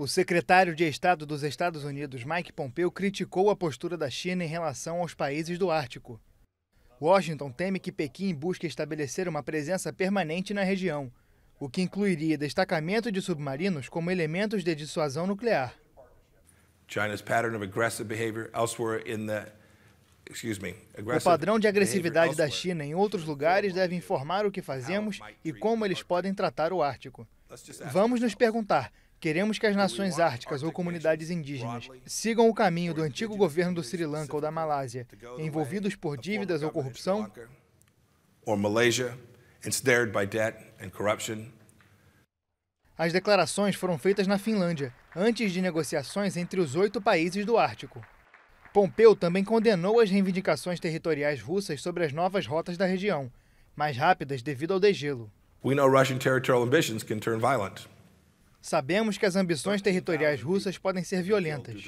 O secretário de Estado dos Estados Unidos, Mike Pompeo, criticou a postura da China em relação aos países do Ártico. Washington teme que Pequim busque estabelecer uma presença permanente na região, o que incluiria destacamento de submarinos como elementos de dissuasão nuclear. O padrão de agressividade da China em outros lugares deve informar o que fazemos e como eles podem tratar o Ártico. Vamos nos perguntar Queremos que as nações árticas ou comunidades indígenas sigam o caminho do antigo governo do Sri Lanka ou da Malásia, envolvidos por dívidas ou corrupção? As declarações foram feitas na Finlândia, antes de negociações entre os oito países do Ártico. Pompeu também condenou as reivindicações territoriais russas sobre as novas rotas da região, mais rápidas devido ao degelo. We know Russian territorial ambitions can turn violent. Sabemos que as ambições territoriais russas podem ser violentas.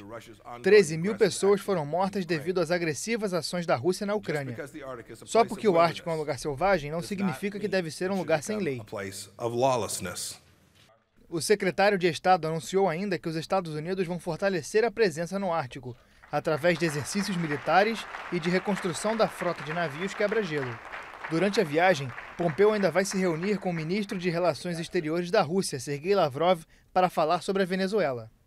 13 mil pessoas foram mortas devido às agressivas ações da Rússia na Ucrânia. Só porque o Ártico é um lugar selvagem não significa que deve ser um lugar sem lei. O secretário de Estado anunciou ainda que os Estados Unidos vão fortalecer a presença no Ártico, através de exercícios militares e de reconstrução da frota de navios quebra-gelo. Durante a viagem, Pompeu ainda vai se reunir com o ministro de Relações Exteriores da Rússia, Sergei Lavrov, para falar sobre a Venezuela.